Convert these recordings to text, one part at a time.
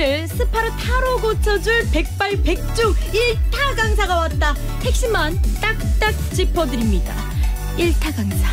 스파를 스파르타로 고쳐줄 백발백중 1타 강사가 왔다. 핵심만 딱딱 짚어드립니다. 1타 강사.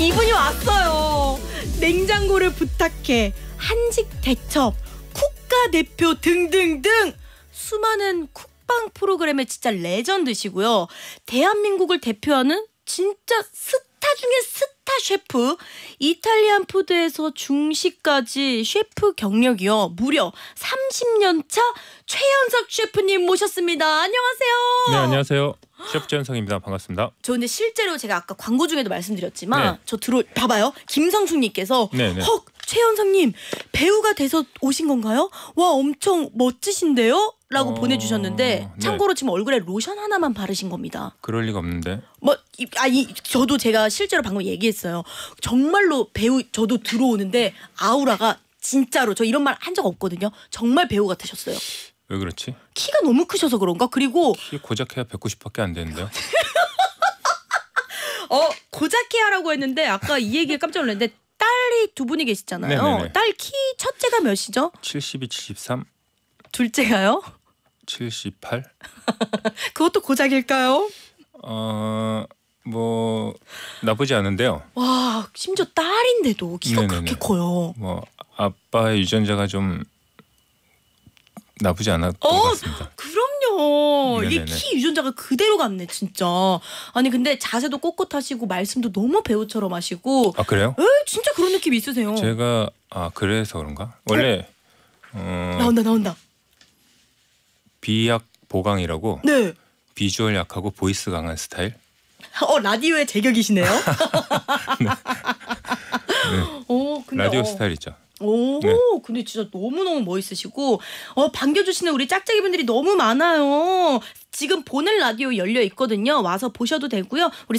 이분이 왔어요. 냉장고를 부탁해. 한식 대첩. 국가대표 등등등. 수많은 쿡방 프로그램의 진짜 레전드시고요. 대한민국을 대표하는 진짜 스타 중의 스타. 스타 셰프, 이탈리안 푸드에서 중식까지 셰프 경력이요. 무려 30년차 최현석 셰프님 모셨습니다. 안녕하세요. 네, 안녕하세요. 셰프 최현석입니다. 반갑습니다. 저 근데 실제로 제가 아까 광고 중에도 말씀드렸지만 네. 저 들어 봐봐요. 김성숙님께서 네, 네. 헉 최현성님 배우가 돼서 오신 건가요? 와 엄청 멋지신데요? 라고 어... 보내주셨는데 네. 참고로 지금 얼굴에 로션 하나만 바르신 겁니다. 그럴 리가 없는데. 뭐 아니 저도 제가 실제로 방금 얘기했어요. 정말로 배우 저도 들어오는데 아우라가 진짜로 저 이런 말 한 적 없거든요. 정말 배우 같으셨어요. 왜 그렇지? 키가 너무 크셔서 그런가? 그리고 키 고작 해야 190밖에 안 되는데요. 어 고작 해야라고 했는데 아까 이 얘기에 깜짝 놀랐는데 딸이 두 분이 계시잖아요. 네네네. 딸키 첫째가 몇이죠? 72, 73. 둘째가요? 78. 그것도 고작일까요? 어, 뭐 나쁘지 않은데요. 와, 심지어 딸인데도 키가 네네네. 그렇게 커요. 뭐 아빠의 유전자가 좀 나쁘지 않았던 어, 것 같습니다. 그럼 어, 이게 키 유전자가 그대로 같네 진짜. 아니 근데 자세도 꼿꼿하시고 말씀도 너무 배우처럼 하시고. 아 그래요? 에 진짜 그런 느낌 있으세요. 제가 아 그래서 그런가? 원래 어, 나온다 나온다. 비약 보강이라고. 네. 비주얼 약하고 보이스 강한 스타일. 어 라디오의 제격이시네요. 네. 네. 어, 오, 근데, 라디오 어. 스타일 있죠. 오, 네. 근데 진짜 너무너무 멋있으시고, 어, 반겨주시는 우리 짝짝이 분들이 너무 많아요. 지금 보는 라디오 열려 있거든요. 와서 보셔도 되고요. 우리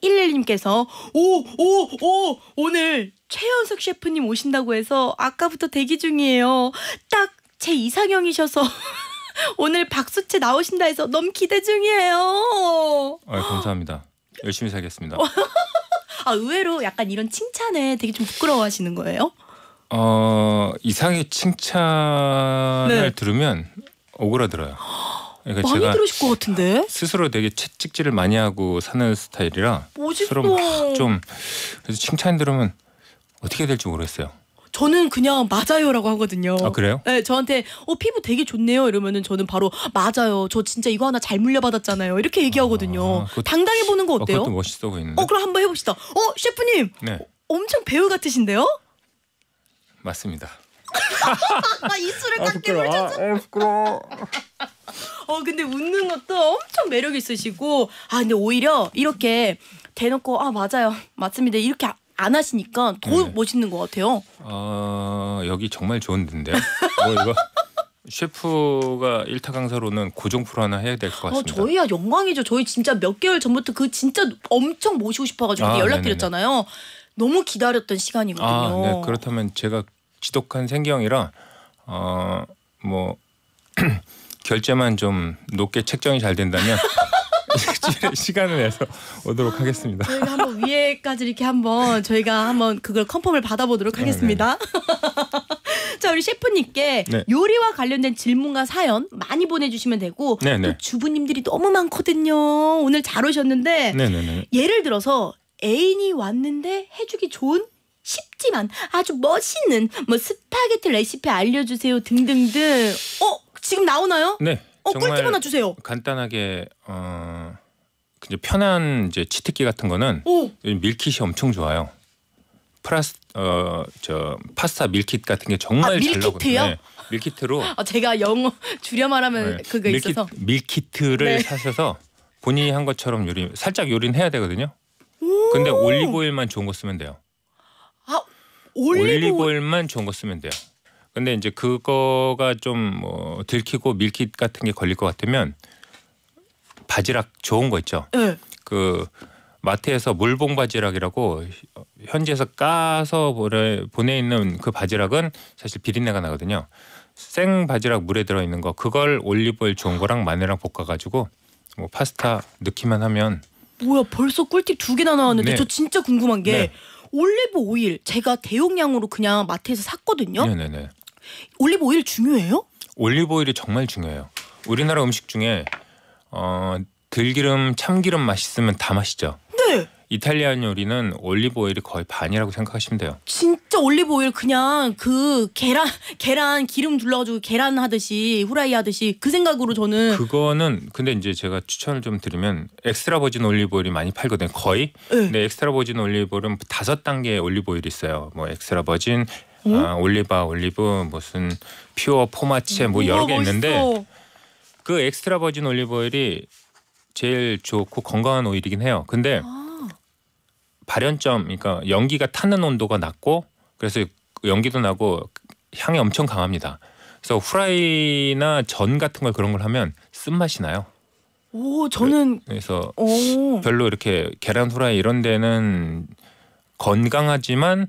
3211님께서, 오, 오, 오, 오늘 최연석 셰프님 오신다고 해서 아까부터 대기 중이에요. 딱 제 이상형이셔서. 오늘 박수채 나오신다 해서 너무 기대 중이에요. 아, 감사합니다. 열심히 살겠습니다. 아, 의외로 약간 이런 칭찬에 되게 좀 부끄러워하시는 거예요? 어 이상의 칭찬을 네. 들으면 오그라들어요. 그러니까 많이 들으실 것 같은데 스스로 되게 채찍질을 많이 하고 사는 스타일이라 멋있어. 좀 그래서 칭찬 들으면 어떻게 될지 모르겠어요. 저는 그냥 맞아요라고 하거든요. 아 그래요? 네, 저한테 어 피부 되게 좋네요 이러면은 저는 바로 맞아요. 저 진짜 이거 하나 잘 물려받았잖아요. 이렇게 얘기하거든요. 아, 그것, 당당해 보는 거 아, 어때요? 어, 그것도 멋있어 보이는데. 어 그럼 한번 해봅시다. 어 셰프님. 네. 어, 엄청 배우 같으신데요? 맞습니다. 입술을 깎게 부끄러부끄러어 근데 웃는 것도 엄청 매력 있으시고 아 근데 오히려 이렇게 대놓고 아 맞아요 맞습니다 이렇게 안 하시니까 더 네. 멋있는 것 같아요. 아 어, 여기 정말 좋은 데인데요. 뭐 이거 셰프가 일타 강사로는 고정 프로 하나 해야 될것 아, 같습니다. 어, 저희야 영광이죠. 저희 진짜 몇 개월 전부터 그 진짜 엄청 모시고 싶어가지고 아, 연락드렸잖아요. 너무 기다렸던 시간이거든요. 아, 네. 그렇다면 제가 지독한 생경이라 어 뭐 결제만 좀 높게 책정이 잘 된다면 시간을 내서 오도록 하겠습니다. 저희가 한번 위에까지 이렇게 한번 저희가 한번 그걸 컨펌을 받아보도록 네, 하겠습니다. 네. 자 우리 셰프님께 네. 요리와 관련된 질문과 사연 많이 보내주시면 되고 네네. 또 네, 주부님들이 너무 많거든요. 오늘 잘 오셨는데 네네네. 예를 들어서 애인이 왔는데 해주기 좋은 쉽지만 아주 멋있는 뭐 스파게티 레시피 알려주세요 등등등. 어 지금 나오나요? 네. 어 꿀팁 하나 주세요. 간단하게 어 그 이제 편한 이제 치트키 같은 거는 오. 밀킷이 엄청 좋아요. 플라스 어 저 파스타 밀킷 같은 게 정말 아, 밀키트잘 나오거든요. 네, 밀키트로. 아 제가 영어 줄여 말하면 네, 그거 밀키, 있어서 밀키트를 네. 사셔서 본인이 한 것처럼 요리 살짝 요리는 해야 되거든요. 근데 올리브오일만 좋은 거 쓰면 돼요. 올리브오일만 좋은 거 쓰면 돼요. 근데 이제 그거가 좀뭐 들키고 밀 k 같은 게 걸릴 것 같으면 바지락 좋은 거 있죠. 네. 그 마트에서 물봉 바지락이라고 현지에서 까서 보내, 보내 있는 그 바지락은 사실 비린내가 나거든요. 생 바지락 물에 들어 있는 거 그걸 올리브오일 좋은 거랑 마늘랑 볶아 가지고 뭐 파스타 넣기만 하면 뭐야 벌써 꿀팁 두 개나 나왔는데 네. 저 진짜 궁금한 게 네. 올리브 오일 제가 대용량으로 그냥 마트에서 샀거든요. 네네네. 올리브 오일 중요해요? 올리브 오일이 정말 중요해요. 우리나라 음식 중에 어, 들기름, 참기름 맛있으면 다 맛있죠. 이탈리안 요리는 올리브 오일이 거의 반이라고 생각하시면 돼요. 진짜 올리브 오일 그냥 그 계란 계란 기름 둘러가지고 계란 하듯이 후라이 하듯이 그 생각으로 저는 그거는 근데 이제 제가 추천을 좀 드리면 엑스트라 버진 올리브 오일이 많이 팔거든요. 거의. 네. 근데 엑스트라 버진 올리브 오일은 다섯 단계의 올리브 오일이 있어요. 뭐 엑스트라 버진, 어? 아, 올리바 올리브 무슨 퓨어 포마체 뭐 여러 개있 있는데 그 엑스트라 버진 올리브 오일이 제일 좋고 건강한 오일이긴 해요. 근데 아. 발연점 그러니까 연기가 타는 온도가 낮고 그래서 연기도 나고 향이 엄청 강합니다. 그래서 후라이나 전 같은 걸 그런 걸 하면 쓴맛이 나요. 오, 저는 네. 그래서 오. 별로 이렇게 계란 후라이 이런 데는 건강하지만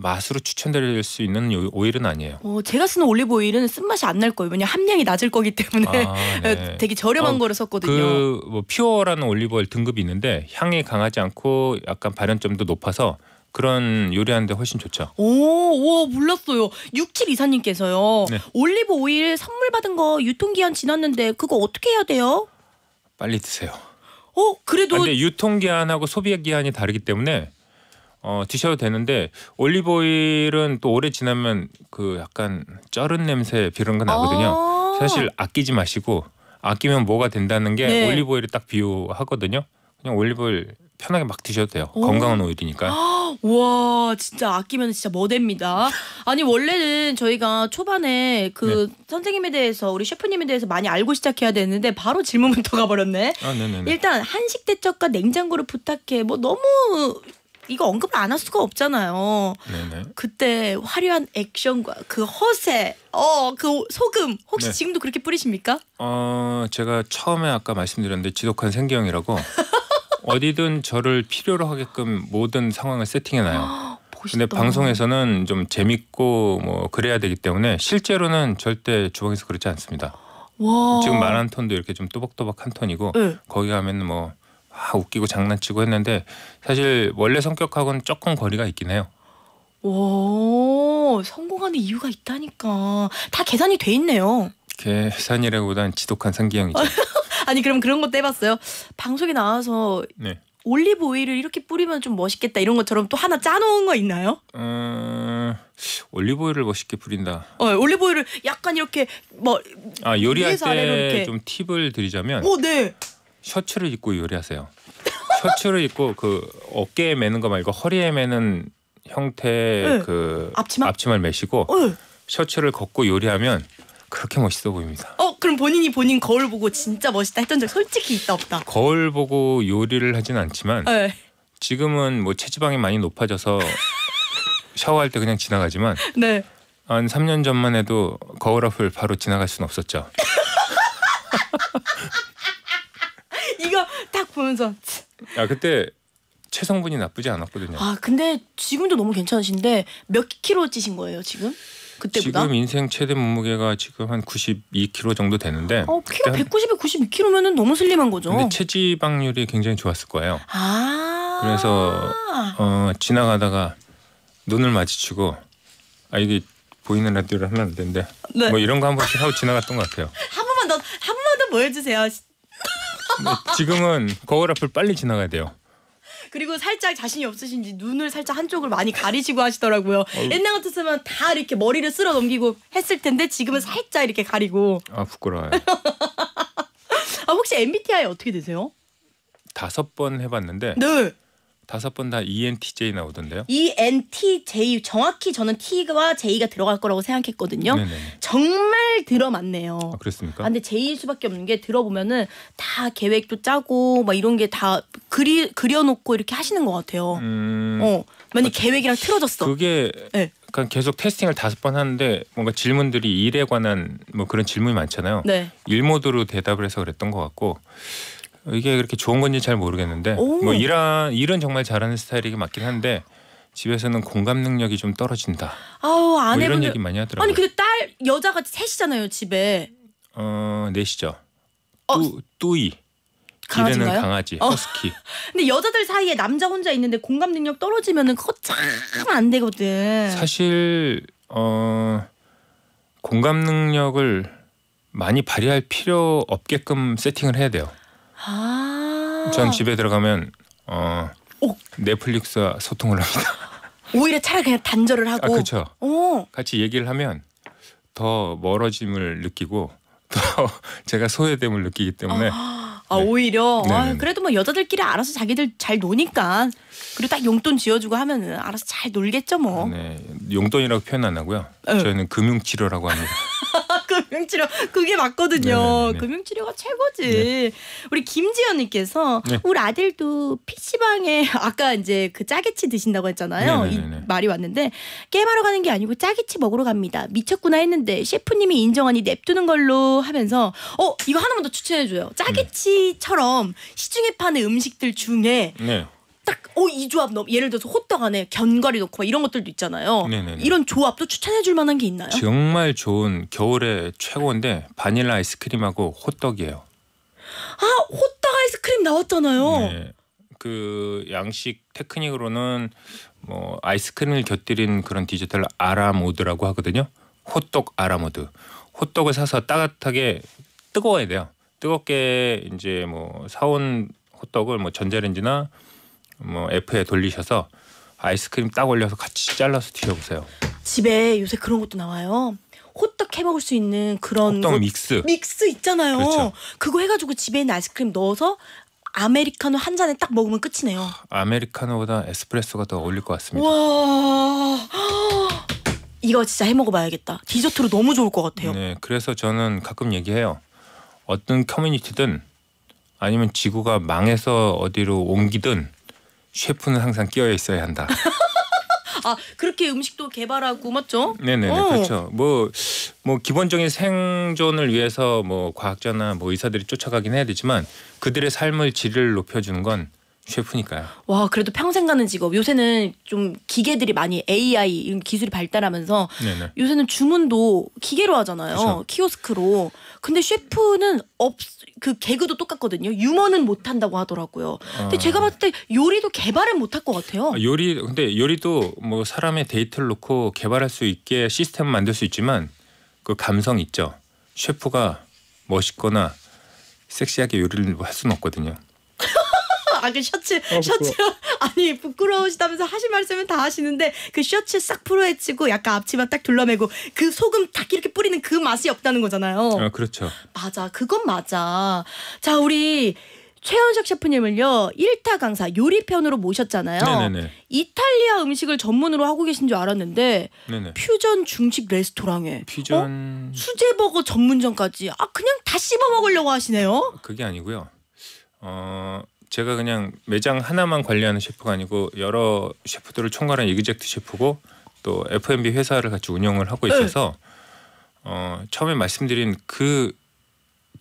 맛으로 추천드릴 수 있는 오일은 아니에요. 어, 제가 쓰는 올리브 오일은 쓴맛이 안 날 거예요. 왜냐 함량이 낮을 거기 때문에 아, 네. 되게 저렴한 어, 거를 썼거든요. 그뭐 퓨어라는 올리브 오일 등급이 있는데 향이 강하지 않고 약간 발연점도 높아서 그런 요리하는데 훨씬 좋죠. 오, 와 몰랐어요. 67 이사님께서요. 네. 올리브 오일 선물 받은 거 유통기한 지났는데 그거 어떻게 해야 돼요? 빨리 드세요. 어, 그래도 아, 근데 유통기한하고 소비기한이 다르기 때문에 어, 드셔도 되는데 올리브오일은 또 오래 지나면 그 약간 쩔은 냄새 비런 거 나거든요. 아. 사실 아끼지 마시고 아끼면 뭐가 된다는 게 네. 올리브오일을 딱 비유하거든요. 그냥 올리브오일 편하게 막 드셔도 돼요. 건강한 오일이니까. 와 진짜 아끼면 진짜 뭐됩니다. 아니 원래는 저희가 초반에 그 네. 선생님에 대해서 우리 셰프님에 대해서 많이 알고 시작해야 되는데 바로 질문부터 가버렸네. 아, 일단 한식 대접과 냉장고를 부탁해 뭐 너무 이거 언급을 안 할 수가 없잖아요. 네네. 그때 화려한 액션과 그 허세, 어그 소금 혹시 네. 지금도 그렇게 뿌리십니까? 어 제가 처음에 아까 말씀드렸는데 지독한 생기이라고 어디든 저를 필요로 하게끔 모든 상황을 세팅해놔요. 근데 방송에서는 좀 재밌고 뭐 그래야 되기 때문에 실제로는 절대 주방에서 그렇지 않습니다. 와. 지금 말한 톤도 이렇게 좀 또박또박 한 톤이고 네. 거기 가면 뭐막 아, 웃기고 장난치고 했는데 사실 원래 성격하고는 조금 거리가 있긴 해요. 오, 성공하는 이유가 있다니까. 다 계산이 돼 있네요. 계산이라기보단 지독한 상기형이죠. 아니 그럼 그런 것도 해봤어요? 방송에 나와서 네. 올리브 오일을 이렇게 뿌리면 좀 멋있겠다 이런 것처럼 또 하나 짜놓은 거 있나요? 음, 올리브 오일을 멋있게 뿌린다. 어, 올리브 오일을 약간 이렇게 뭐 아, 요리할 때 좀 팁을 드리자면 오, 네. 셔츠를 입고 요리하세요. 셔츠를 입고 그 어깨에 매는 거 말고 허리에 매는 형태의 네. 그 앞치마? 앞치마를 매시고 어. 셔츠를 걷고 요리하면 그렇게 멋있어 보입니다. 어 그럼 본인이 본인 거울 보고 진짜 멋있다 했던 적 솔직히 있다 없다. 거울 보고 요리를 하진 않지만 네. 지금은 뭐 체지방이 많이 높아져서 샤워할 때 그냥 지나가지만 네. 한 3년 전만 해도 거울 앞을 바로 지나갈 수는 없었죠. 이거 딱 보면서 야 아, 그때 체성분이 나쁘지 않았거든요. 아 근데 지금도 너무 괜찮으신데 몇 킬로 찌신 거예요 지금? 그때보다? 지금 인생 최대 몸무게가 지금 한 92kg 정도 되는데 어, 키가 190에 9 2 k g 면 너무 슬림한 거죠. 근데 체지방률이 굉장히 좋았을 거예요. 아 그래서 어, 지나가다가 눈을 마주치고 아 이게 보이는 라디오를 하면 안 되는데 네. 뭐 이런 거 한 번씩 하고 지나갔던 것 같아요. 한 번만 더 한 번만 더 보여주세요. 뭐 네, 지금은 거울 앞을 빨리 지나가야 돼요. 그리고 살짝 자신이 없으신지 눈을 살짝 한쪽을 많이 가리시고 하시더라고요. 어 옛날 같았으면 다 이렇게 머리를 쓸어 넘기고 했을 텐데 지금은 살짝 이렇게 가리고. 아 부끄러워요. 아 혹시 MBTI 어떻게 되세요? 다섯 번 해봤는데. 네. 다섯 번 다 ENTJ 나오던데요. ENTJ 정확히 저는 T와 J가 들어갈 거라고 생각했거든요. 네네. 정말 들어맞네요. 아, 그렇습니까? 아, 근데 J일 수밖에 없는 게 들어보면은 다 계획도 짜고 막 이런 게 다 그리 그려놓고 이렇게 하시는 것 같아요. 음... 어, 만약 아, 계획이랑 틀어졌어. 그게 네. 그 계속 테스팅을 다섯 번 하는데 뭔가 질문들이 일에 관한 뭐 그런 질문이 많잖아요. 네. 일 모드로 대답을 해서 그랬던 것 같고 이게 그렇게 좋은 건지 잘 모르겠는데 오. 뭐 일한 일은 정말 잘하는 스타일이 맞긴 한데 집에서는 공감 능력이 좀 떨어진다. 아우 안뭐런 얘기 많이 하더라고요. 아니 근데 딸 여자가 셋이잖아요 집에. 어 넷이죠. 어. 뚜 뚜이. 강아지는 강아지, 어. 허스키. 근데 여자들 사이에 남자 혼자 있는데 공감 능력 떨어지면은 그거 참안 되거든. 사실 어 공감 능력을 많이 발휘할 필요 없게끔 세팅을 해야 돼요. 아. 전 집에 들어가면 어 오. 넷플릭스와 소통을 합니다. 오히려 차라리 그냥 단절을 아, 하고. 아 그렇죠. 오. 어. 같이 얘기를 하면 더 멀어짐을 느끼고 더 제가 소외됨을 느끼기 때문에. 아, 아 네. 아 오히려 아, 네, 네, 네. 그래도 뭐 여자들끼리 알아서 자기들 잘 노니까 그리고 딱 용돈 지어주고 하면은 알아서 잘 놀겠죠 뭐. 네 용돈이라고 표현 안 하고요. 네. 저희는 금융치료라고 합니다. 치료 그게 맞거든요. 네, 네, 네, 금융 치료가 최고지. 우리 김지연님께서 우리 아들도 PC방에 아까 이제 그 짜게치 드신다고 했잖아요. 이 말이 왔는데 게임하러 가는 게 아니고 짜게치 먹으러 갑니다. 미쳤구나 했는데 셰프님이 인정하니 냅두는 걸로 하면서 어 이거 하나만 더 추천해줘요. 짜게치처럼 시중에 파는 음식들 중에 네. 딱어이 조합 너무 예를 들어서 호떡 안에 견과류 넣고 이런 것들도 있잖아요. 네네네. 이런 조합도 추천해 줄 만한 게 있나요? 정말 좋은 겨울에 최고인데 바닐라 아이스크림하고 호떡이에요. 아 호떡 아이스크림 나왔잖아요. 네. 그 양식 테크닉으로는 뭐 아이스크림을 곁들인 그런 디지털 아라모드라고 하거든요. 호떡 아라모드. 호떡을 사서 따뜻하게 뜨거워야 돼요. 뜨겁게 이제 뭐 사온 호떡을 뭐 전자레인지나 뭐 F에 돌리셔서 아이스크림 딱 올려서 같이 잘라서 드셔보세요. 집에 요새 그런 것도 나와요. 호떡 해 먹을 수 있는 그런 호떡 호... 믹스 믹스 있잖아요. 그렇죠. 그거 해가지고 집에 있는 아이스크림 넣어서 아메리카노 한 잔에 딱 먹으면 끝이네요. 아메리카노보다 에스프레소가 더 어울릴 것 같습니다. 와 이거 진짜 해 먹어봐야겠다. 디저트로 너무 좋을 것 같아요. 네, 그래서 저는 가끔 얘기해요. 어떤 커뮤니티든 아니면 지구가 망해서 어디로 옮기든 셰프는 항상 끼어 있어야 한다. 아 그렇게 음식도 개발하고 맞죠? 네네 어. 그렇죠. 뭐뭐 뭐 기본적인 생존을 위해서 뭐 과학자나 뭐 의사들이 쫓아가긴 해야 되지만 그들의 삶을 질을 높여주는 건 셰프니까요. 와 그래도 평생 가는 직업. 요새는 좀 기계들이 많이 AI 기술이 발달하면서 네네. 요새는 주문도 기계로 하잖아요. 그쵸. 키오스크로. 근데 셰프는 없 그 개그도 똑같거든요. 유머는 못 한다고 하더라고요. 근데 아... 제가 봤을 때 요리도 개발은 못할것 같아요. 아, 요리 근데 요리도 뭐 사람의 데이터를 놓고 개발할 수 있게 시스템 만들 수 있지만 그 감성 있죠. 셰프가 멋있거나 섹시하게 요리를 할 수는 없거든요. 아그 셔츠 아, 셔츠 아니 부끄러우시다면서 하실 말씀은 다 하시는데 그 셔츠 싹 풀어헤치고 약간 앞치마 딱 둘러매고 그 소금 딱 이렇게 뿌리는 그 맛이 없다는 거잖아요. 아 그렇죠. 맞아 그건 맞아. 자 우리 최현석 셰프님을요 1타 강사 요리편으로 모셨잖아요. 네네네. 이탈리아 음식을 전문으로 하고 계신 줄 알았는데 네네. 퓨전 중식 레스토랑에 퓨전 어? 수제버거 전문점까지 아 그냥 다 씹어 먹으려고 하시네요. 그게 아니고요. 어 제가 그냥 매장 하나만 관리하는 셰프가 아니고 여러 셰프들을 총괄한 이그젝트 셰프고 또 F&B 회사를 같이 운영을 하고 네. 있어서 네. 어, 처음에 말씀드린 그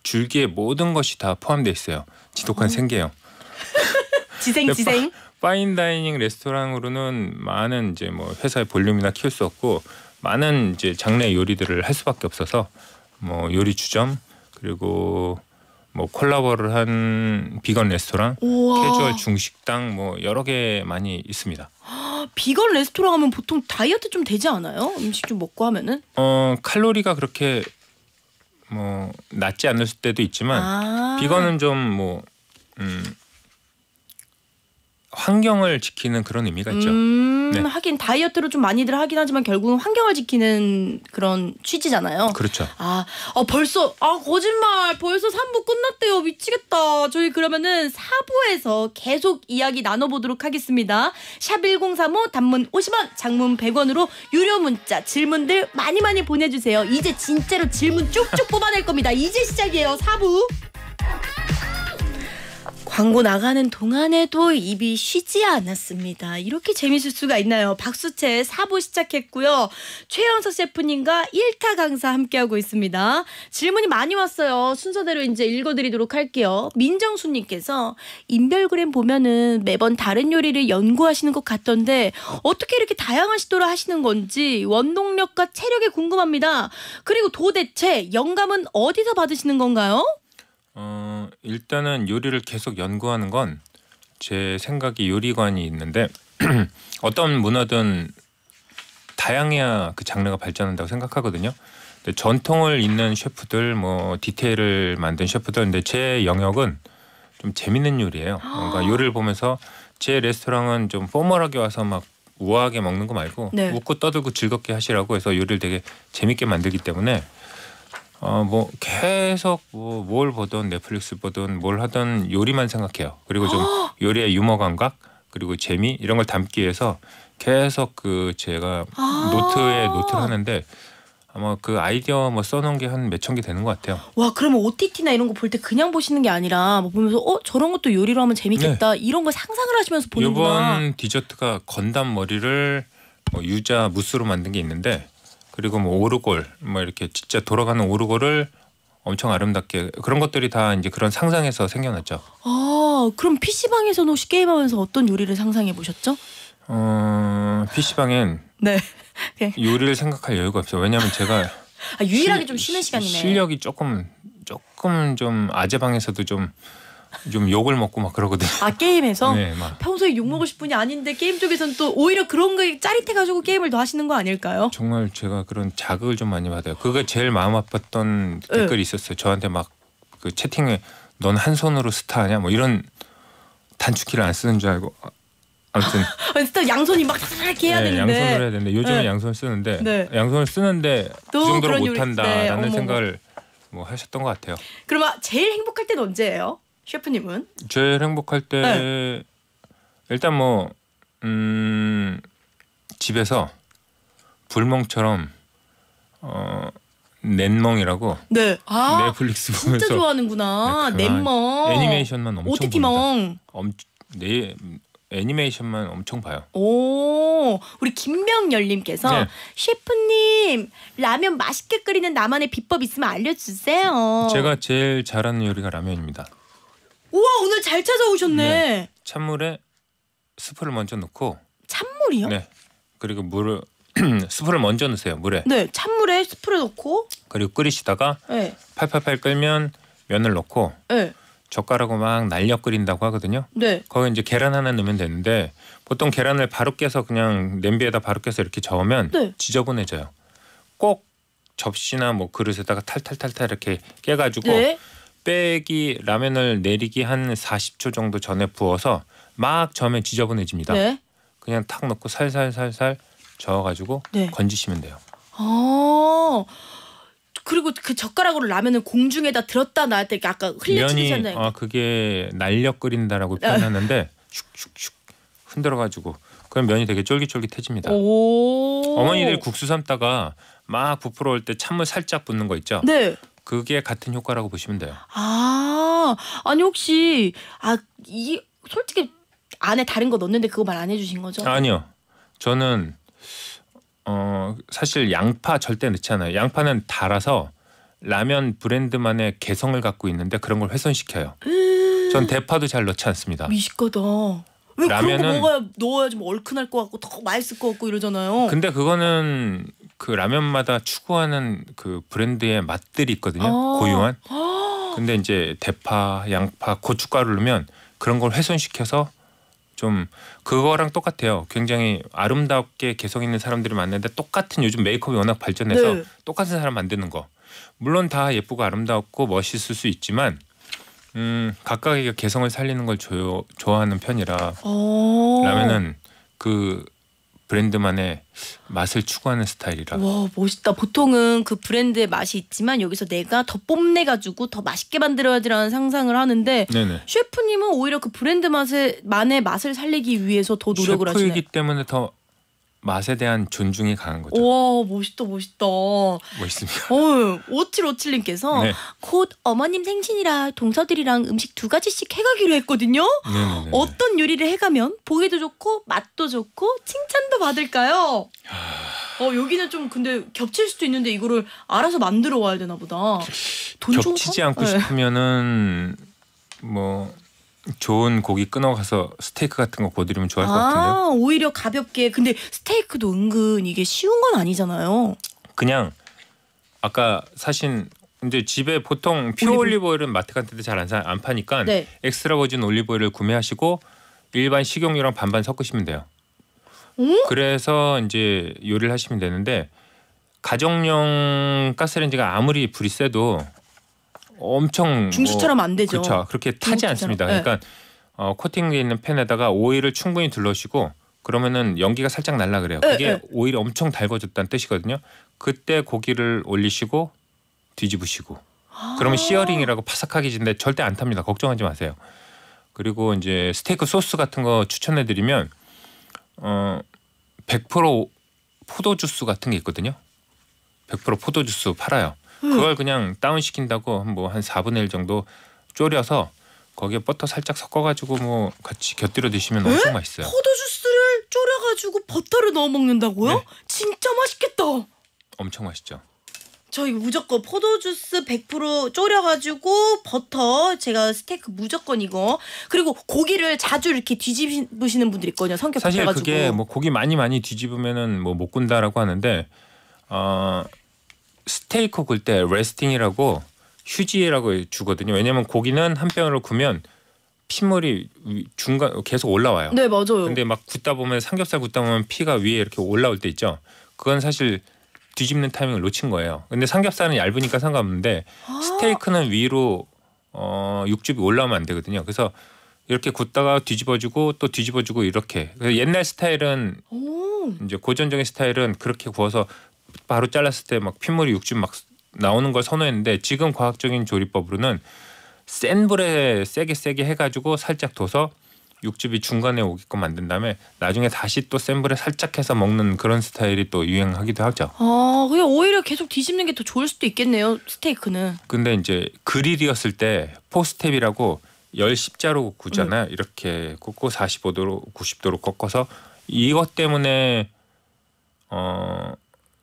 줄기에 모든 것이 다 포함되어 있어요. 지독한 어. 생계형. 지생 지생. 파인 다이닝 레스토랑으로는 많은 이제 뭐 회사의 볼륨이나 키울 수 없고 많은 이제 장래 요리들을 할 수밖에 없어서 뭐 요리 주점 그리고 뭐 콜라보를 한 비건 레스토랑, 우와. 캐주얼 중식당 뭐 여러 개 많이 있습니다. 비건 레스토랑 하면 보통 다이어트 좀 되지 않아요? 음식 좀 먹고 하면은? 어 칼로리가 그렇게 뭐 낮지 않을 때도 있지만 아 비건은 좀 뭐 음, 환경을 지키는 그런 의미가 있죠. 음, 네. 하긴 다이어트로 좀 많이들 하긴 하지만 결국은 환경을 지키는 그런 취지잖아요. 그렇죠. 아, 어, 벌써 아 거짓말 벌써 3부 끝났대요. 미치겠다. 저희 그러면은 4부에서 계속 이야기 나눠보도록 하겠습니다. 샵 #1035 단문 50원, 장문 100원으로 유료 문자 질문들 많이 많이 보내주세요. 이제 진짜로 질문 쭉쭉 뽑아낼 겁니다. 이제 시작이에요. 4부. 광고 나가는 동안에도 입이 쉬지 않았습니다. 이렇게 재밌을 수가 있나요? 박수채 4부 시작했고요. 최영석 셰프님과 1타 강사 함께하고 있습니다. 질문이 많이 왔어요. 순서대로 이제 읽어드리도록 할게요. 민정수님께서 인별그램 보면은 매번 다른 요리를 연구하시는 것 같던데 어떻게 이렇게 다양한 시도를 하시는 건지 원동력과 체력이 궁금합니다. 그리고 도대체 영감은 어디서 받으시는 건가요? 일단은 요리를 계속 연구하는 건 제 생각이 요리관이 있는데 어떤 문화든 다양해야 그 장르가 발전한다고 생각하거든요. 근데 전통을 잇는 셰프들, 뭐 디테일을 만든 셰프들, 근데 제 영역은 좀 재밌는 요리예요. 뭔가 아. 요리를 보면서 제 레스토랑은 좀 포멀하게 와서 막 우아하게 먹는 거 말고 네. 웃고 떠들고 즐겁게 하시라고 해서 요리를 되게 재밌게 만들기 때문에 어뭐 계속 뭐뭘보든 넷플릭스 보든뭘하든 요리만 생각해요. 그리고 좀 요리의 유머 감각 그리고 재미 이런 걸 담기 위해서 계속 그 제가 아 노트에 노트를 하는데 아마 그 아이디어 뭐 써놓은 게 한 몇 천 개 되는 것 같아요. 와 그러면 OTT나 이런 거 볼 때 그냥 보시는 게 아니라 뭐 보면서 어 저런 것도 요리로 하면 재밌겠다 네. 이런 거 상상을 하시면서 보는구나. 이번 디저트가 건담 머리를 뭐 유자 무스로 만든 게 있는데 그리고 뭐 오르골 뭐 이렇게 진짜 돌아가는 오르골을 엄청 아름답게 그런 것들이 다 이제 그런 상상에서 생겨났죠. 아 그럼 PC 방에서 는 혹시 게임하면서 어떤 요리를 상상해 보셨죠? 어 PC 방엔 네 요리를 생각할 여유가 없어요. 왜냐하면 제가 아, 유일하게 시, 좀 쉬는 시간이네. 실력이 조금 조금 좀 아재 방에서도 좀좀 욕을 먹고 막 그러거든요. 아 게임에서 네, 평소에 욕먹으싶은이 아닌데 게임 쪽에서는 또 오히려 그런 거에 짜릿해 가지고 게임을 더 하시는 거 아닐까요? 정말 제가 그런 자극을 좀 많이 받아요. 그게 제일 마음 아팠던 댓글이 네. 있었어요. 저한테 막 그 채팅에 넌 한 손으로 스타하냐 뭐 이런 단축키를 안 쓰는 줄 알고 아, 아무튼 스타 양손이 막 이렇게 해야 네, 되는데 양손으로 해야 되는데 요즘에 네. 양손을 쓰는데 네. 양손을 쓰는데 그 정도로 못 한다라는 생각을 뭐 하셨던 것 같아요. 그러 아, 제일 행복할 때는 언제예요? 셰프님은? 제일 행복할 때 네. 일단 뭐 음, 집에서 불멍처럼 어 넷멍이라고. 네. 아, 넷플릭스 보면서 진짜 좋아하는구나. 네, 넷멍. 애니메이션만 엄청 OTT멍. 엄, 네, 애니메이션만 엄청 봐요. 오, 우리 김명열님께서 네. 셰프님 라면 맛있게 끓이는 나만의 비법 있으면 알려주세요. 제가 제일 잘하는 요리가 라면입니다. 우와 오늘 잘 찾아오셨네. 네. 찬물에 스프를 먼저 넣고 찬물이요? 네. 그리고 물을 스프를 먼저 넣으세요 물에. 네, 찬물에 스프를 넣고 그리고 끓이시다가 네. 팔팔팔 끓면 면을 넣고 네. 젓가락으로 막 날려 끓인다고 하거든요. 네. 거기 이제 계란 하나 넣으면 되는데 보통 계란을 바로 깨서 그냥 냄비에다 바로 깨서 이렇게 저으면 네. 지저분해져요. 꼭 접시나 뭐 그릇에다가 탈탈탈탈 이렇게 깨가지고 네. 빽이 라면을 내리기 한 40초 정도 전에 부어서 막 저면 지저분해집니다. 네. 그냥 탁 넣고 살살살살 저어가지고 네. 건지시면 돼요. 어. 그리고 그 젓가락으로 라면을 공중에다 들었다 놨다 이렇게 아까 흘려치기잖아요. 아 그게 날려 끓인다라고 아. 표현하는데 슉슉슉 흔들어가지고 그럼 면이 되게 쫄깃쫄깃해집니다. 어머니들 국수 삶다가 막 부풀어올 때 찬물 살짝 붓는 거 있죠. 네. 그게 같은 효과라고 보시면 돼요. 아, 아니 혹시 아이 솔직히 안에 다른 거넣는데 그거 말 안 해주신 거죠? 아니요, 저는 어 사실 양파 절대 넣지 않아요. 양파는 달아서 라면 브랜드만의 개성을 갖고 있는데 그런 걸 훼손시켜요. 음전 대파도 잘 넣지 않습니다. 미식거다. 왜 라면은 그런 거 먹어야 넣어야 좀 얼큰할 것 같고 더 맛있을 것 같고 이러잖아요. 근데 그거는 그 라면마다 추구하는 그 브랜드의 맛들이 있거든요. 아 고유한. 근데 이제 대파, 양파, 고춧가루 를 넣으면 그런 걸 훼손시켜서 좀 그거랑 똑같아요. 굉장히 아름답게 개성 있는 사람들이 많은데 똑같은 요즘 메이크업이 워낙 발전해서 네. 똑같은 사람 만드는 거. 물론 다 예쁘고 아름답고 멋있을 수 있지만 음, 각각의 개성을 살리는 걸 조, 좋아하는 편이라 어. 라면은 그 브랜드만의 맛을 추구하는 스타일이라. 와 멋있다. 보통은 그 브랜드의 맛이 있지만 여기서 내가 더 뽐내 가지고 더 맛있게 만들어야지라는 상상을 하는데 네네. 셰프님은 오히려 그 브랜드 맛의 만의 맛을 살리기 위해서 더 노력을 하시네. 셰프이기 때문에 더 맛에 대한 존중이 강한 거죠. 와 멋있다 멋있다. 멋있습니다. 오칠오칠님께서 네. 곧 어머님 생신이라 동서들이랑 음식 두 가지씩 해가기로 했거든요. 네네네네. 어떤 요리를 해가면 보기도 좋고 맛도 좋고 칭찬도 받을까요? 어 여기는 좀 근데 겹칠 수도 있는데 이거를 알아서 만들어 와야 되나 보다. 겹치지 않고 네. 싶으면은 뭐 좋은 고기 끊어가서 스테이크 같은 거 고드리면 좋아할 아, 것 같은데요. 오히려 가볍게. 근데 스테이크도 은근 이게 쉬운 건 아니잖아요. 그냥 아까 사실 이제 집에 보통 퓨어 올리브 오일은 마트 같은 데잘안안 파니까 네. 엑스트라 버진 올리브 오일을 구매하시고 일반 식용유랑 반반 섞으시면 돼요. 음? 그래서 이제 요리를 하시면 되는데 가정용 가스레인지가 아무리 불이 세도 엄청 뭐 중수처럼 안 되죠. 그렇죠. 그렇게 타지 중수처럼. 않습니다. 네. 그러니까 네. 어, 코팅돼 있는 팬에다가 오일을 충분히 둘러시고 그러면은 연기가 살짝 날라 그래요. 네, 그게 네. 오일이 엄청 달궈졌다는 뜻이거든요. 그때 고기를 올리시고 뒤집으시고 그러면 아. 시어링이라고 파삭하게 는데 절대 안 탑니다. 걱정하지 마세요. 그리고 이제 스테이크 소스 같은 거 추천해 드리면 어100% 포도 주스 같은 게 있거든요. 100% 포도 주스 팔아요. 그걸 그냥 다운 시킨다고 뭐한 4분의 1 정도 졸여서 거기에 버터 살짝 섞어가지고 뭐 같이 곁들여 드시면 에? 엄청 맛있어요. 포도주스를 졸여가지고 버터를 넣어 먹는다고요? 네. 진짜 맛있겠다. 엄청 맛있죠. 저희 무조건 포도주스 100% 졸여가지고 버터 제가 스테이크 무조건 이거 그리고 고기를 자주 이렇게 뒤집으시는 분들 있거든요 성격 사실 그게 뭐 고기 많이 많이 뒤집으면은 뭐못 군다라고 하는데 어 스테이크 굴때 레스팅이라고 휴지라고 주거든요. 왜냐면 고기는 한 병으로 구면 피물이 중간 계속 올라와요. 네 맞아요. 근데 막굳다 보면 삼겹살 굳다 보면 피가 위에 이렇게 올라올 때 있죠. 그건 사실 뒤집는 타이밍을 놓친 거예요. 근데 삼겹살은 얇으니까 상관없는데 아 스테이크는 위로 어, 육즙이 올라오면 안 되거든요. 그래서 이렇게 굳다가 뒤집어주고 또 뒤집어주고 이렇게. 그래서 옛날 스타일은 이제 고전적인 스타일은 그렇게 구워서 바로 잘랐을 때 막 핏물이 육즙 막 나오는 걸 선호했는데 지금 과학적인 조리법으로는 센 불에 세게 세게 해가지고 살짝 둬서 육즙이 중간에 오게끔 만든 다음에 나중에 다시 또 센 불에 살짝 해서 먹는 그런 스타일이 또 유행하기도 하죠. 아, 그게 오히려 계속 뒤집는 게 더 좋을 수도 있겠네요. 스테이크는. 근데 이제 그릴이었을 때 포스텝이라고 열 십자로 구잖아요. 음. 이렇게 꺾고 45도로 90도로 꺾어서 이것 때문에 어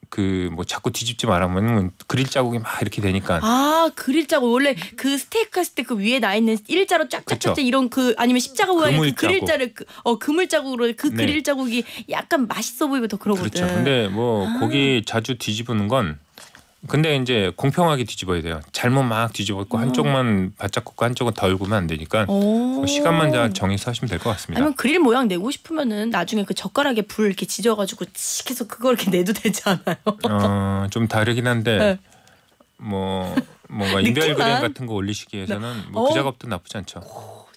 그뭐 자꾸 뒤집지 말하면 그릴 자국이 막 이렇게 되니까 아 그릴 자국 원래 그 스테이크 했을 때 그 위에 나 있는 일자로 쫙쫙쫙 이런 그 아니면 십자가 모양 그 그릴 자를 그, 어 그물 자국으로 그 네. 그릴 자국이 약간 맛있어 보이고 더 그러거든. 그렇죠. 근데 뭐 아. 고기 자주 뒤집는 건 근데 이제 공평하게 뒤집어야 돼요. 잘못 막 뒤집었고 음. 한쪽만 바짝 굽고 한쪽은 덜 구면 안 되니까 오. 그 시간만 잘 정해서 하시면 될 것 같습니다. 아니면 그릴 모양 내고 싶으면은 나중에 그 젓가락에 불 이렇게 지져가지고 칙 해서 그걸 이렇게 내도 되지 않아요? 어, 좀 다르긴 한데 네. 뭐 뭔가 인별 그램 같은 거 올리시기 위해서는 뭐그 어? 작업도 나쁘지 않죠.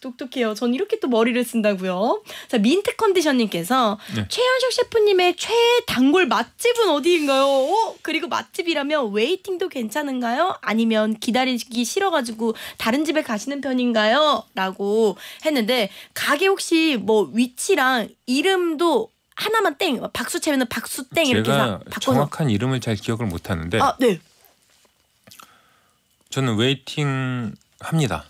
똑똑해요. 전 이렇게 또 머리를 쓴다고요. 자, 민트 컨디션님께서 네. 최현식 셰프님의 최 단골 맛집은 어디인가요? 어? 그리고 맛집이라면 웨이팅도 괜찮은가요? 아니면 기다리기 싫어가지고 다른 집에 가시는 편인가요? 라고 했는데 가게 혹시 뭐 위치랑 이름도 하나만 땡 박수 채면 박수 땡 이렇게 해서 정확한 이름을 잘 기억을 못 하는데 아, 네. 저는 웨이팅 합니다.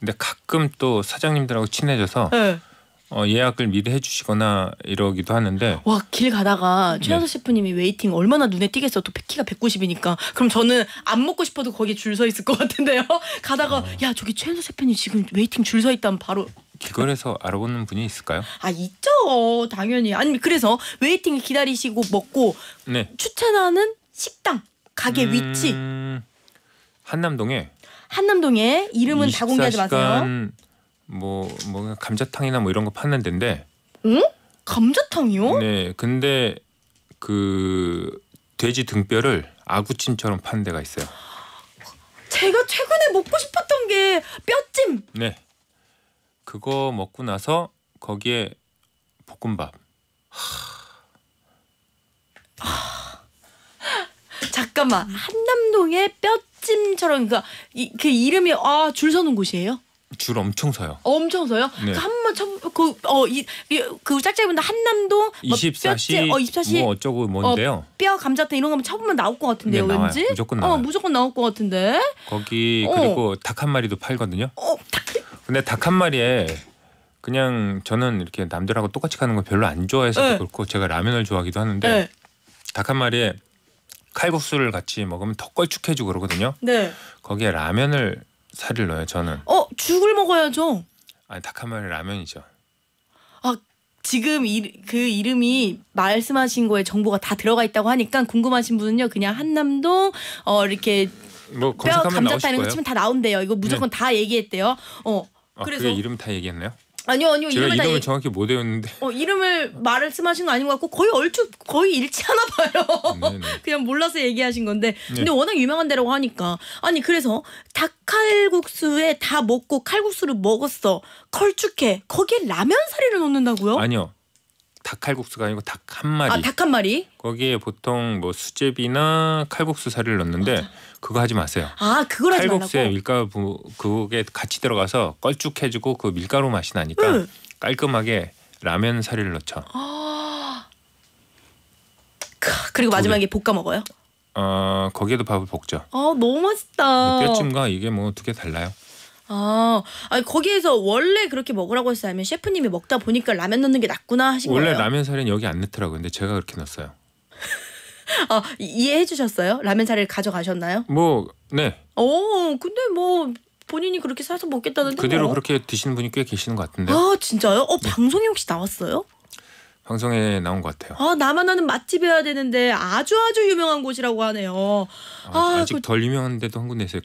근데 가끔 또 사장님들하고 친해져서 네. 어, 예약을 미리 해주시거나 이러기도 하는데 와 길 가다가 네. 최현수 네. 셰프님이 웨이팅 얼마나 눈에 띄겠어 또 키가 190이니까 그럼 저는 안 먹고 싶어도 거기 줄 서 있을 것 같은데요 가다가 어. 야 저기 최현수 셰프님 지금 웨이팅 줄 서 있다면 바로 길거리에서 알아보는 분이 있을까요? 아 있죠 당연히 아니 그래서 웨이팅 기다리시고 먹고 네. 추천하는 식당 가게 음... 위치 한남동에 한남동에 이름은 다 공개하지 마세요. 뭐뭔 뭐 감자탕이나 뭐 이런 거 파는 데인데. 응? 감자탕이요? 네. 근데 그 돼지 등뼈를 아구찜처럼 파는 데가 있어요. 제가 최근에 먹고 싶었던 게 뼈찜. 네. 그거 먹고 나서 거기에 볶음밥. 하... 아. 하... 잠깐만 한남동의 뼈찜처럼 그그 그러니까 그 이름이 아 줄 서는 곳이에요? 줄 엄청 서요. 어, 엄청 서요? 네. 그 한번 어, 처그어 이그 짝짝분들 한남동 뭐 24시 어 24시 뭐 어쩌고 뭔데요? 뭐 어, 뼈 감자탕 이런 거면 쳐보면 나올 것 같은데요, 네, 왠지? 무조건 나와요. 어, 무조건 나올 것 같은데. 거기 어. 그리고 어. 닭한 마리도 팔거든요. 어, 닭. 근데 닭 한 마리에 그냥 저는 이렇게 남들하고 똑같이 가는 거 별로 안 좋아해서 네. 그렇고 제가 라면을 좋아하기도 하는데 네. 닭한 마리에 칼국수를 같이 먹으면 더 걸쭉해지고 그러거든요. 네. 거기에 라면을 살을 넣어요. 저는. 어 죽을 먹어야죠. 아니 닭한마리 라면이죠. 아 지금 이, 그 이름이 말씀하신 거에 정보가 다 들어가 있다고 하니까 궁금하신 분은요 그냥 한남동 어 이렇게 뭐뼈 감자탕 이거 치면 다 나온대요. 이거 무조건 네. 다 얘기했대요. 어. 아, 그래서 이름 다 얘기했나요? 아니요, 아니요. 제가 이름을, 이름을 정확히 못 외웠는데. 어, 이름을 말을 쓰하신 거 아닌 것 같고 거의 얼추 거의 일치하나 봐요. 네, 네. 그냥 몰라서 얘기하신 건데. 네. 근데 네. 워낙 유명한 데라고 하니까. 아니 그래서 닭칼국수에 다 먹고 칼국수를 먹었어. 걸쭉해. 거기에 라면 사리를 넣는다고요? 아니요. 닭칼국수가 아니고 닭 한 마리. 아, 닭 한 마리? 거기에 보통 뭐 수제비나 칼국수 사리를 넣는데 맞아. 그거 하지 마세요. 아 그걸 하지 말라고. 칼국수에 밀가루 그게 같이 들어가서 껄쭉해지고 그 밀가루 맛이 나니까 응. 깔끔하게 라면 사리를 넣죠. 아... 그리고 마지막에 볶아 먹어요. 어 거기에도 밥을 볶죠. 아 너무 맛있다. 뼈찜과 이게 뭐 두 개 달라요. 아, 아니 거기에서 원래 그렇게 먹으라고 했어요? 아니면 셰프님이 먹다 보니까 라면 넣는 게 낫구나 하신 원래 거예요? 원래 라면 사리는 여기 안 넣더라고요. 근데 제가 그렇게 넣었어요. 어, 이해해 주셨어요? 라면 사리를 가져가셨나요? 뭐 네. 오 근데 뭐 본인이 그렇게 사서 먹겠다는 그대로 뭐. 그렇게 드시는 분이 꽤 계시는 것 같은데. 아 진짜요? 어 네. 방송에 혹시 나왔어요? 방송에 나온 것 같아요. 아 나만 아는 맛집이어야 되는데 아주 아주 유명한 곳이라고 하네요. 아, 아, 아직 그... 덜 유명한데도 한 군데서.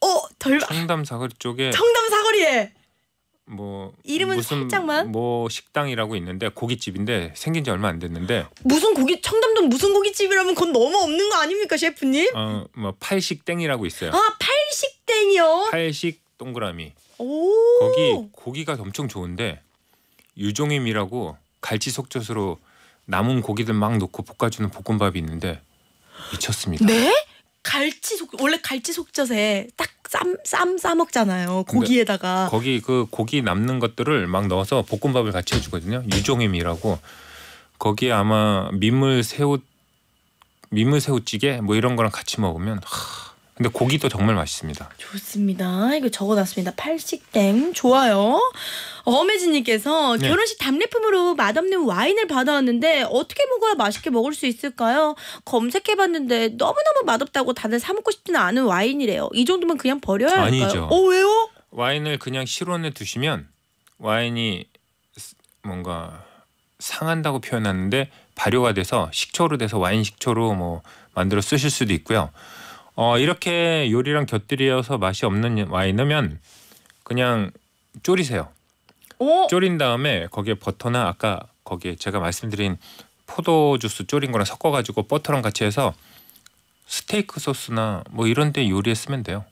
어 덜. 청담 사거리 쪽에. 청담 사거리에. 뭐 이름은 무슨 살짝만 뭐 식당이라고 있는데 고깃집인데 생긴 지 얼마 안 됐는데 무슨 고기 청담동 무슨 고깃집이라면 그건 너무 없는 거 아닙니까 셰프님? 어 뭐 팔식땡이라고 있어요. 아 팔식땡이요? 팔식 동그라미. 오 거기 고기가 엄청 좋은데 유종임이라고 갈치 속젓으로 남은 고기들 막 넣고 볶아주는 볶음밥이 있는데 미쳤습니다. 네? 갈치 속 원래 갈치 속젓에 딱 쌈쌈 싸먹잖아요. 고기에다가 거기 그 고기 남는 것들을 막 넣어서 볶음밥을 같이 해주거든요. 유종의미라고 거기에 아마 민물 새우 민물 새우찌개 뭐 이런 거랑 같이 먹으면 하... 근데 고기도 정말 맛있습니다. 좋습니다. 이거 적어놨습니다. 팔식땡 좋아요. 어메진님께서 네. 결혼식 답례품으로 맛없는 와인을 받아왔는데 어떻게 먹어야 맛있게 먹을 수 있을까요? 검색해봤는데 너무너무 맛없다고 다들 사 먹고 싶지는 않은 와인이래요. 이 정도면 그냥 버려야 할까요? 아니죠. 어 왜요? 와인을 그냥 실온에 두시면 와인이 뭔가 상한다고 표현하는데 발효가 돼서 식초로 돼서 와인 식초로 뭐 만들어 쓰실 수도 있고요. 어, 이렇게 요리랑 곁들여서 맛이 없는 와인이면 그냥 졸이세요. 오? 졸인 다음에 거기에 버터나 아까 거기에 제가 말씀드린 포도 주스 졸인 거랑 섞어가지고 버터랑 같이 해서 스테이크 소스나 뭐 이런 데 요리에 쓰면 돼요.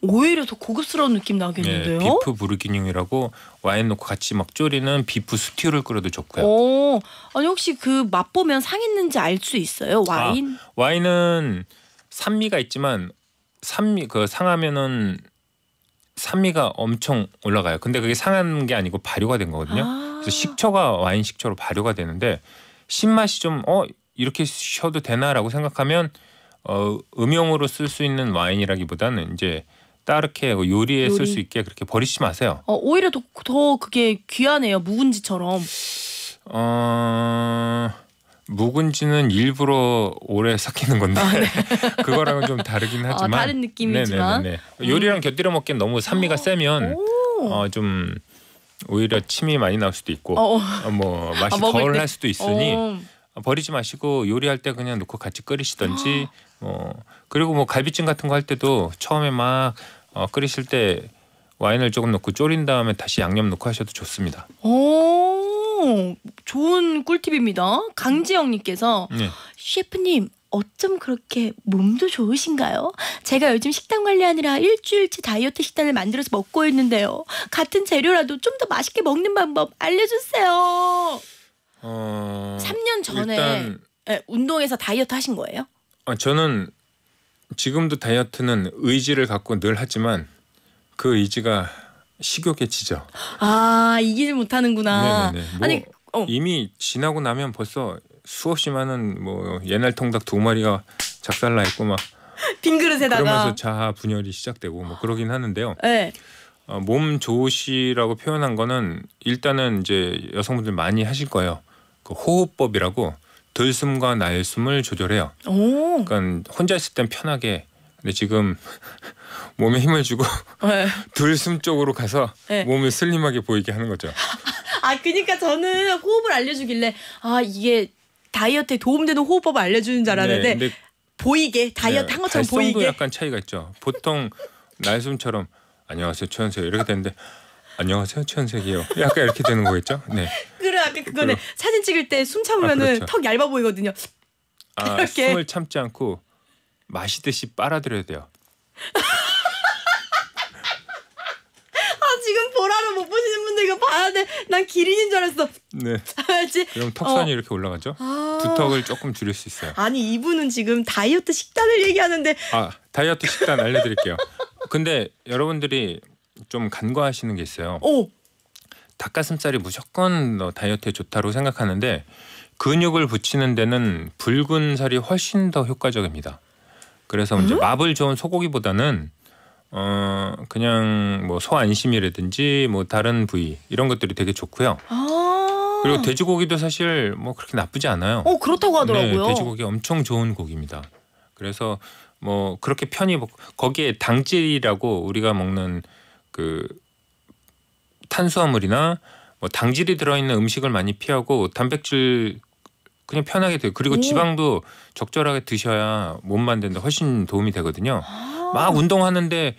오히려 더 고급스러운 느낌 나겠는데요? 네, 비프 부르기뇽이라고 와인 넣고 같이 막 졸이는 비프 스튜를 끓여도 좋고요. 오, 아니 혹시 그 맛보면 상했는지 알 수 있어요? 와인? 아, 와인은 산미가 있지만 산미 그 상하면은 산미가 엄청 올라가요. 근데 그게 상한 게 아니고 발효가 된 거거든요. 아 그래서 식초가 와인 식초로 발효가 되는데 신맛이 좀 어 이렇게 쉬어도 되나라고 생각하면 어 음용으로 쓸 수 있는 와인이라기보다는 이제 따르게 그 요리에 요리. 쓸수 있게 그렇게 버리지 마세요. 어, 오히려 더, 더 그게 귀하네요. 묵은지처럼. 어... 묵은지는 일부러 오래 삭히는 건데 아, 네. 그거랑은 좀 다르긴 아, 하지만 아, 다른 느낌이지만 네네네. 음. 요리랑 곁들여 먹기엔 너무 산미가 어. 세면 어, 좀 오히려 침이 많이 나올 수도 있고 어, 어. 어 뭐 아, 맛이 아, 덜할 수도 있으니 어, 버리지 마시고 요리할 때 그냥 넣고 같이 끓이시던지 어, 뭐 그리고 뭐 갈비찜 같은 거 할 때도 처음에 막 어, 끓이실 때 와인을 조금 넣고 졸인 다음에 다시 양념 넣고 하셔도 좋습니다. 오. 좋은 꿀팁입니다. 강지영님께서 네. 셰프님 어쩜 그렇게 몸도 좋으신가요? 제가 요즘 식단 관리하느라 일주일치 다이어트 식단을 만들어서 먹고 있는데요. 같은 재료라도 좀 더 맛있게 먹는 방법 알려주세요. 어... 3년 전에 일단... 네, 운동해서 다이어트 하신 거예요? 아, 저는 지금도 다이어트는 의지를 갖고 늘 하지만 그 의지가 식욕에 지죠. 아 이기질 못하는구나. 네네네. 뭐... 아니 어. 이미 지나고 나면 벌써 수없이 많은 뭐 옛날 통닭 두 마리가 작살나 있고 막빈 그릇에다가 그러면서 자아 분열이 시작되고 뭐 그러긴 하는데요. 네. 어, 몸 좋으시라고 표현한 거는 일단은 이제 여성분들 많이 하실 거예요. 그 호흡법이라고 들숨과 날숨을 조절해요. 오. 그러니까 혼자 있을 땐 편하게 근데 지금 몸에 힘을 주고 네. 들숨 쪽으로 가서 네. 몸을 슬림하게 보이게 하는 거죠. 아 그러니까 저는 호흡을 알려주길래 아 이게 다이어트에 도움되는 호흡법을 알려주는 줄 네, 알았는데 네, 보이게 다이어트 한 것처럼 보이게. 약간 차이가 있죠. 보통 날숨처럼 안녕하세요 최현세 이렇게 되는데 안녕하세요 최현색이요 약간 이렇게 되는 거겠죠? 네. 그래 아까 그거네 사진 찍을 때 숨참으면 아, 그렇죠. 턱 얇아 보이거든요. 아, 이렇게. 숨을 참지 않고 마시듯이 빨아들여야 돼요. 아 지금 보라를 못 보시는 분들 이거 봐야 돼. 난 기린인 줄 알았어. 네. 알지? 그럼 턱선이 어. 이렇게 올라가죠. 아... 두턱을 조금 줄일 수 있어요. 아니 이분은 지금 다이어트 식단을 얘기하는데. 아 다이어트 식단 알려드릴게요. 근데 여러분들이 좀 간과하시는 게 있어요. 오. 닭가슴살이 무조건 다이어트에 좋다고 생각하는데 근육을 붙이는 데는 붉은 살이 훨씬 더 효과적입니다. 그래서 음? 이제 마블 좋은 소고기보다는 어 그냥 뭐 소 안심이라든지 뭐 다른 부위 이런 것들이 되게 좋고요. 아 그리고 돼지고기도 사실 뭐 그렇게 나쁘지 않아요. 어 그렇다고 하더라고요. 네, 돼지고기 엄청 좋은 고기입니다. 그래서 뭐 그렇게 편히 먹, 거기에 당질이라고 우리가 먹는 그 탄수화물이나 뭐 당질이 들어있는 음식을 많이 피하고 단백질 그냥 편하게 돼요. 그리고 오. 지방도 적절하게 드셔야 몸만 된다 훨씬 도움이 되거든요. 아. 막 운동하는데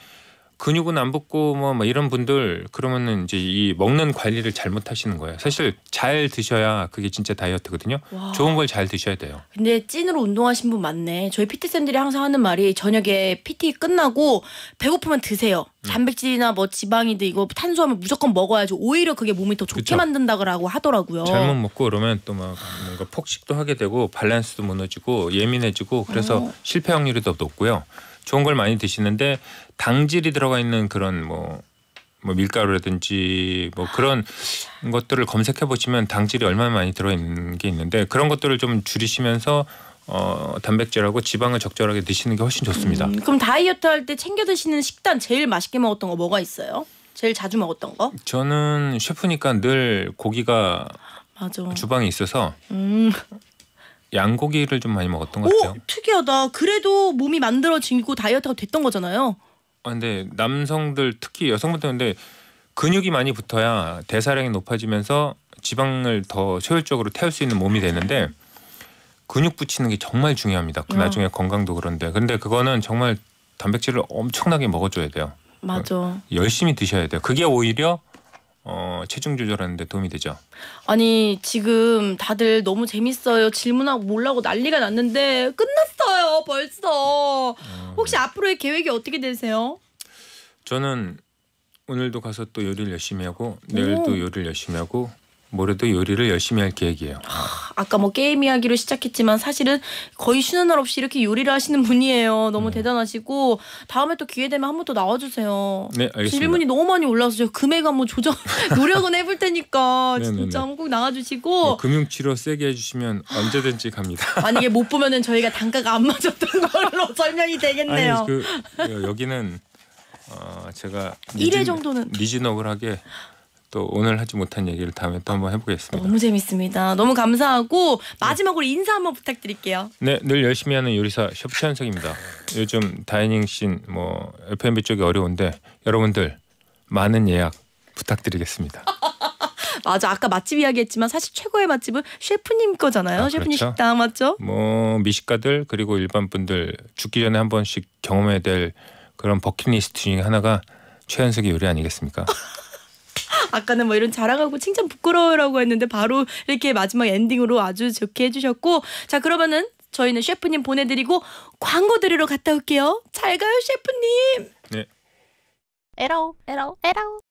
근육은 안 붙고 뭐, 뭐 이런 분들 그러면은 이제 이 먹는 관리를 잘못 하시는 거예요. 사실 잘 드셔야 그게 진짜 다이어트거든요. 와. 좋은 걸 잘 드셔야 돼요. 근데 찐으로 운동하신 분 많네. 저희 PT 쌤들이 항상 하는 말이 저녁에 PT 끝나고 배고프면 드세요. 음. 단백질이나 뭐 지방이든 이거 탄수화물 무조건 먹어야지 오히려 그게 몸이 더 좋게 그쵸. 만든다고 하더라고요. 잘못 먹고 그러면 또 막 뭔가 폭식도 하게 되고 밸런스도 무너지고 예민해지고 그래서 어. 실패 확률이 더 높고요. 좋은 걸 많이 드시는데 당질이 들어가 있는 그런 뭐뭐 뭐 밀가루라든지 뭐 그런 것들을 검색해 보시면 당질이 얼마나 많이 들어 있는 게 있는데 그런 것들을 좀 줄이시면서 어, 단백질하고 지방을 적절하게 드시는 게 훨씬 좋습니다. 음, 그럼 다이어트 할때 챙겨 드시는 식단 제일 맛있게 먹었던 거 뭐가 있어요? 제일 자주 먹었던 거? 저는 셰프니까 늘 고기가 맞아. 주방에 있어서 음. 양고기를 좀 많이 먹었던 것 같아요. 오, 특이하다. 그래도 몸이 만들어지고 그 다이어트가 됐던 거잖아요. 아, 근데 남성들 특히 여성분들인데 근육이 많이 붙어야 대사량이 높아지면서 지방을 더 효율적으로 태울 수 있는 몸이 되는데 근육 붙이는 게 정말 중요합니다. 그 음. 나중에 건강도 그런데 근데 그거는 정말 단백질을 엄청나게 먹어줘야 돼요. 맞아. 열심히 드셔야 돼요. 그게 오히려 어, 체중 조절하는 데 도움이 되죠. 아니 지금 다들 너무 재밌어요. 질문하고 몰라고 난리가 났는데 끝났어요 벌써. 어, 혹시 네. 앞으로의 계획이 어떻게 되세요? 저는 오늘도 가서 또 요리를 열심히 하고 내일도 오. 요리를 열심히 하고 모레도 요리를 열심히 할 계획이에요. 아, 아까 뭐 게임 이야기로 시작했지만 사실은 거의 쉬는 날 없이 이렇게 요리를 하시는 분이에요. 너무 음. 대단하시고 다음에 또 기회 되면 한 번 더 나와주세요. 네, 알겠습니다. 질문이 너무 많이 올라서 저 금액 한번 조정 노력은 해볼 테니까 네, 네, 진짜 한국 나와주시고 뭐 금융치료 세게 해주시면 언제든지 갑니다. 아니 이못 보면은 저희가 단가가 안 맞았던 걸로 설명이 되겠네요. 아니, 그, 그 여기는 어, 제가 1회 정도는 미진업을 하게 또 오늘 하지 못한 얘기를 다음에 또 한번 해보겠습니다. 너무 재밌습니다. 너무 감사하고 네. 마지막으로 인사 한번 부탁드릴게요. 네, 늘 열심히 하는 요리사 셰프현석입니다. 요즘 다이닝 씬뭐 F&B 쪽이 어려운데 여러분들 많은 예약 부탁드리겠습니다. 맞아 아까 맛집 이야기했지만 사실 최고의 맛집은 셰프님 거잖아요 아, 그렇죠. 셰프님 그렇죠? 식당 맞죠? 뭐 미식가들 그리고 일반 분들 죽기 전에 한 번씩 경험해야 될 그런 버킷리스트 중에 하나가 최현석의 요리 아니겠습니까? 아까는 뭐 이런 자랑하고 칭찬 부끄러워라고 했는데 바로 이렇게 마지막 엔딩으로 아주 좋게 해주셨고 자 그러면은 저희는 셰프님 보내드리고 광고 들으러 갔다 올게요. 잘 가요 셰프님. 네. 에러 에러 에러.